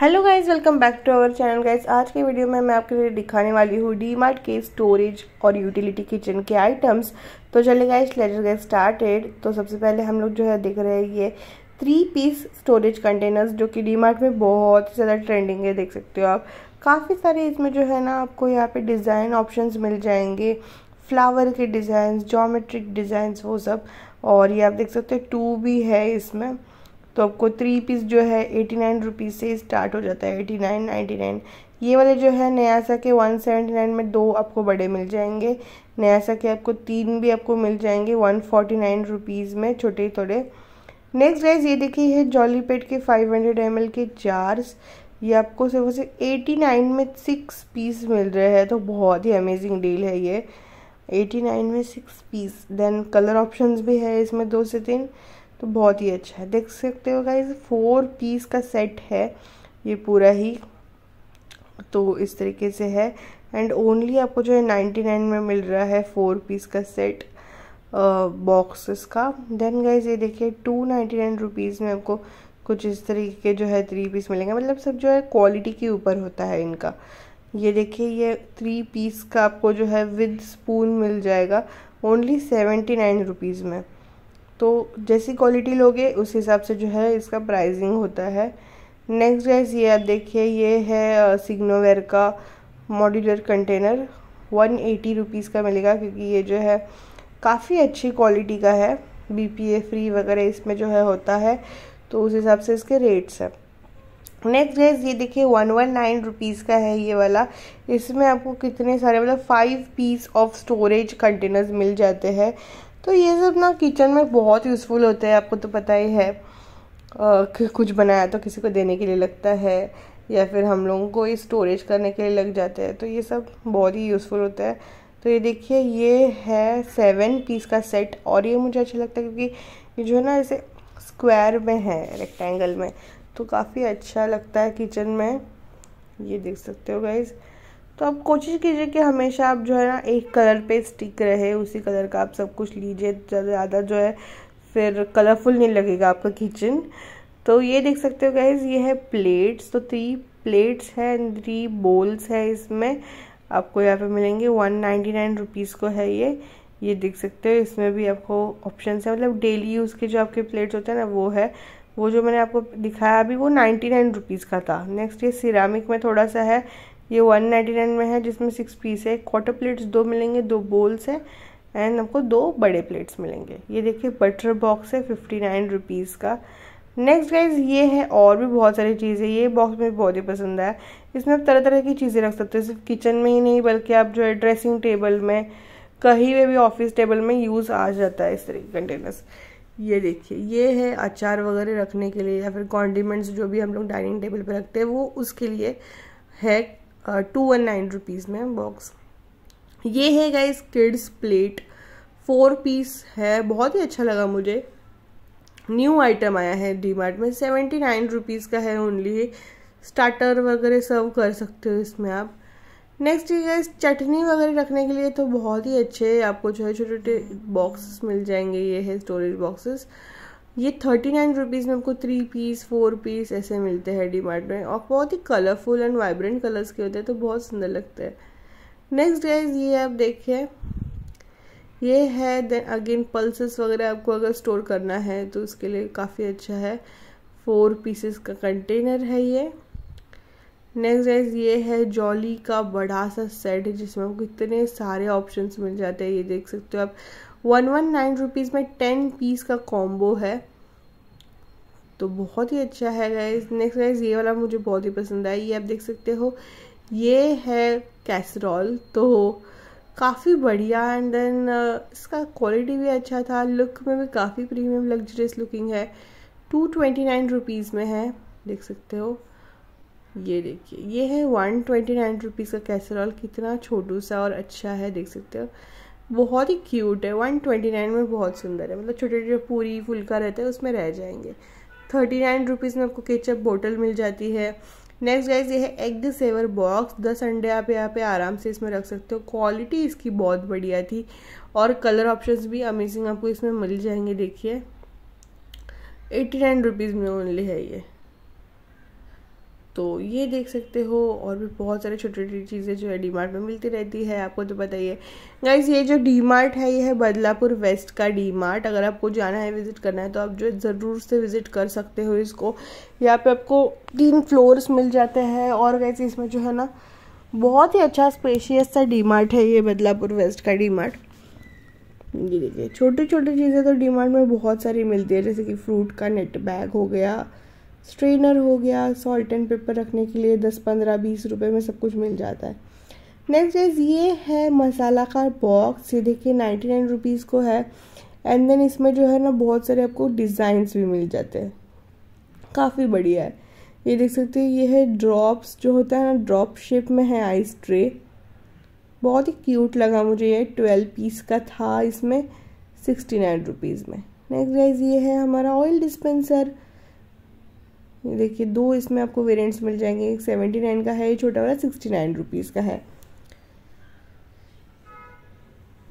hello guys welcome back to our channel guys आज के video में मैं आपके लिए दिखाने वाली हूँ डी मार्ट के स्टोरेज और यूटिलिटी किचन के आइटम्स तो चले गाइज लेटर गए स्टार्टेड तो सबसे पहले हम लोग जो है देख रहे हैं ये थ्री पीस स्टोरेज कंटेनर्स जो कि डी मार्ट में बहुत ज़्यादा ट्रेंडिंग है देख सकते हो आप काफ़ी सारे इसमें जो है ना आपको यहाँ पर डिज़ाइन ऑप्शन मिल जाएंगे फ्लावर के डिज़ाइन जोमेट्रिक डिज़ाइंस वो सब और ये आप देख सकते हो टू भी है इसमें तो आपको थ्री पीस जो है एटी नाइन रुपीज़ से स्टार्ट हो जाता है एटी नाइन नाइन्टी नाइन ये वाले जो है नयासा के वन सेवेंटी नाइन में दो आपको बड़े मिल जाएंगे नयासा के आपको तीन भी आपको मिल जाएंगे वन फोर्टी नाइन रुपीज़ में छोटे थोड़े नेक्स्ट गाइज ये देखिए है जॉली पेट के फाइव हंड्रेड एम एल के जार्स ये आपको सिर्फ सिर्फ एटी नाइन में सिक्स पीस मिल रहे हैं तो बहुत ही अमेजिंग डील है ये एटी नाइन में six piece then colour options भी है इसमें दो से तीन तो बहुत ही अच्छा है देख सकते हो गाइज फोर पीस का सेट है ये पूरा ही तो इस तरीके से है एंड ओनली आपको जो है नाइन्टी नाइन में मिल रहा है फोर पीस का सेट बॉक्सेस का देन गाइज ये देखिए टू नाइन्टी नाइन रुपीज़ में आपको कुछ इस तरीके के जो है थ्री पीस मिलेंगे मतलब सब जो है क्वालिटी के ऊपर होता है इनका ये देखिए ये थ्री पीस का आपको जो है विद स्पून मिल जाएगा ओनली सेवेंटी नाइन रुपीज़ में तो जैसी क्वालिटी लोगे उस हिसाब से जो है इसका प्राइसिंग होता है नेक्स्ट गैस ये आप देखिए ये है सिग्नोवेयर का modular container one eighty rupees का मिलेगा क्योंकि ये जो है काफ़ी अच्छी क्वालिटी का है बी पी ए फ्री वगैरह इसमें जो है होता है तो उस हिसाब से इसके रेट्स हैं नेक्स्ट गैस ये देखिए वन वन नाइन रुपीज़ का है ये वाला इसमें आपको कितने सारे मतलब five piece of storage containers मिल जाते हैं तो ये सब ना किचन में बहुत यूज़फुल होते हैं आपको तो पता ही है आ, कुछ बनाया तो किसी को देने के लिए लगता है या फिर हम लोगों को ये स्टोरेज करने के लिए लग जाते हैं तो ये सब बहुत ही यूज़फुल होता है तो ये देखिए ये है सेवन पीस का सेट और ये मुझे अच्छा लगता है क्योंकि ये जो है ना ऐसे स्क्वायर में है रेक्टेंगल में तो काफ़ी अच्छा लगता है किचन में ये देख सकते हो गाइज़ तो आप कोशिश कीजिए कि हमेशा आप जो है ना एक कलर पे स्टिक रहे उसी कलर का आप सब कुछ लीजिए ज़्यादा जो है फिर कलरफुल नहीं लगेगा आपका किचन तो ये देख सकते हो गैस ये है प्लेट्स तो थ्री प्लेट्स है एंड थ्री बोल्स है इसमें आपको यहाँ पे मिलेंगे वन नाइन्टी नाइन रुपीज़ को है ये ये देख सकते हो इसमें भी आपको ऑप्शन है मतलब डेली यूज़ के जो आपके प्लेट्स होते हैं ना वो है वो जो मैंने आपको दिखाया अभी वो नाइन्टी नाइन रुपीज़ का था नेक्स्ट ये सिरामिक में थोड़ा सा है ये वन नाइन्टी नाइन में है जिसमें सिक्स पीस है क्वार्टर प्लेट्स दो मिलेंगे दो बोल्स हैं एंड आपको दो बड़े प्लेट्स मिलेंगे ये देखिए बटर बॉक्स है फिफ्टी नाइन रुपीज़ का नेक्स्ट गाइज ये है और भी बहुत सारी चीज़ें ये बॉक्स में बहुत ही पसंद आया इसमें आप तरह तरह की चीज़ें रख सकते हो सिर्फ किचन में ही नहीं बल्कि आप जो है ड्रेसिंग टेबल में कहीं पर भी ऑफिस टेबल में यूज़ आ जाता है इस तरह के कंटेनर्स ये देखिए ये है अचार वगैरह रखने के लिए या फिर कॉन्डिमेंट्स जो भी हम लोग डाइनिंग टेबल पर रखते हैं वो उसके लिए है टू वन नाइन रुपीज़ में बॉक्स ये है guys kids plate four piece है बहुत ही अच्छा लगा मुझे न्यू आइटम आया है डी मार्ट में सेवेंटी नाइन रुपीज़ का है ओनली स्टार्टर वगैरह सर्व कर सकते हो इसमें आप नेक्स्ट ये गाइस चटनी वगैरह रखने के लिए तो बहुत ही अच्छे आपको जो है छोटे छोटे बॉक्सेस मिल जाएंगे ये है स्टोरेज बॉक्सेस ये थर्टी नाइन रुपीज़ में आपको थ्री पीस फोर पीस ऐसे मिलते हैं डी मार्ट में और बहुत ही कलरफुल एंड वाइब्रेंट कलर्स के होते हैं तो बहुत सुंदर लगते हैं नेक्स्ट गाइज ये आप देखिए ये है देन अगेन पल्सेस वगैरह आपको अगर स्टोर करना है तो उसके लिए काफ़ी अच्छा है फोर पीसेस का कंटेनर है ये नेक्स्ट गाइज ये है जॉली का बड़ा सा सेट है जिसमें आपको इतने सारे ऑप्शंस मिल जाते हैं ये देख सकते हो आप वन वन नाइन रुपीज़ में टेन पीस का कॉम्बो है तो बहुत ही अच्छा है गाइज नेक्स्ट गाइज ये वाला मुझे बहुत ही पसंद आया ये आप देख सकते हो ये है कैसरॉल तो काफ़ी बढ़िया एंड देन इसका क्वालिटी भी अच्छा था लुक में भी काफ़ी प्रीमियम लग्जरियस लुकिंग है टू ट्वेंटी नाइन रुपीज़ में है देख सकते हो ये देखिए ये है वन ट्वेंटी नाइन रुपीज़ का कैसरॉल कितना छोटू सा और अच्छा है देख सकते हो बहुत ही क्यूट है वन ट्वेंटी नाइन में बहुत सुंदर है मतलब छोटे छोटे पूरी फुल्का रहता है उसमें रह जाएंगे थर्टी नाइन रुपीज़ में आपको केचप बोटल मिल जाती है नेक्स्ट गाइज ये है एग सेवर बॉक्स दस अंडे आप यहाँ पे आराम से इसमें रख सकते हो क्वालिटी इसकी बहुत बढ़िया थी और कलर ऑप्शन भी अमेजिंग आपको इसमें मिल जाएंगे देखिए एट्टी नाइन रुपीज़ में ओनली है ये तो ये देख सकते हो और भी बहुत सारी छोटी छोटी चीज़ें जो है डी मार्ट में मिलती रहती है आपको तो पता ही है गाइज ये जो डी मार्ट है ये है बदलापुर वेस्ट का डी मार्ट अगर आपको जाना है विज़िट करना है तो आप जो है ज़रूर से विज़िट कर सकते हो इसको यहाँ पे आपको तीन फ्लोर्स मिल जाते हैं और गाइज इसमें जो है ना बहुत ही अच्छा स्पेशियस सा डी मार्ट है ये बदलापुर वेस्ट का डी मार्ट जी देखिए छोटी छोटी चीज़ें तो डी मार्ट में बहुत सारी मिलती है जैसे कि फ्रूट का नेट बैग हो गया स्ट्रेनर हो गया सॉल्ट एंड पेपर रखने के लिए दस पंद्रह बीस रुपए में सब कुछ मिल जाता है नेक्स्ट इज ये है मसाला का बॉक्स ये देखिए नाइन्टी नाइन रुपीज़ को है एंड देन इसमें जो है ना बहुत सारे आपको डिज़ाइंस भी मिल जाते हैं काफ़ी बढ़िया है ये देख सकते हैं ये है ड्रॉप्स जो होता है ना ड्रॉप शेप में है आइस ट्रे बहुत ही क्यूट लगा मुझे ये ट्वेल्व पीस का था इसमें सिक्सटी नाइन रुपीज़ में नेक्स्ट गाइज ये है हमारा ऑयल डिस्पेंसर देखिए दो इसमें आपको वेरिएंट्स मिल जाएंगे एक सेवेंटी नाइन का है ये छोटा वाला सिक्सटी नाइन रुपीज़ का है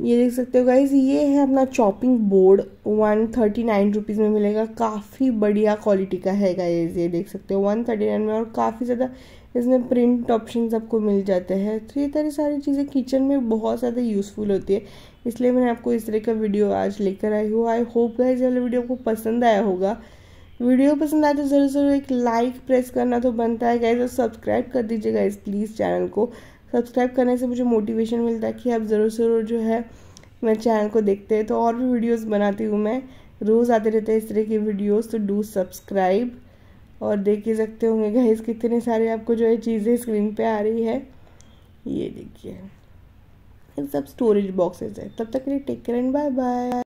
ये देख सकते हो गाइज ये है अपना chopping board one thirty nine rupees में मिलेगा काफ़ी बढ़िया क्वालिटी का है गाइज ये देख सकते हो वन थर्टी नाइन में और काफ़ी ज़्यादा इसमें प्रिंट ऑप्शन आपको मिल जाते हैं तो ये तरह सारी चीज़ें किचन में बहुत ज़्यादा यूज़फुल होती है इसलिए मैंने आपको इस तरह का वीडियो आज लेकर आई हूँ आई होप गाइज वाला वीडियो आपको पसंद आया होगा वीडियो पसंद आए तो ज़रूर ज़रूर एक लाइक प्रेस करना तो बनता है गाइज और सब्सक्राइब कर दीजिए गाइज प्लीज़ चैनल को सब्सक्राइब करने से मुझे मोटिवेशन मिलता है कि आप ज़रूर ज़रूर जो है मैं चैनल को देखते हैं तो और भी वीडियोस बनाती हूँ मैं रोज़ आते रहते हैं इस तरह के वीडियोस तो डू सब्सक्राइब और देख ही सकते होंगे गाइज कितने सारे आपको जो है चीज़ें स्क्रीन पे आ रही है ये देखिए सब स्टोरेज बॉक्सेस है तब तक के लिए take care and bye bye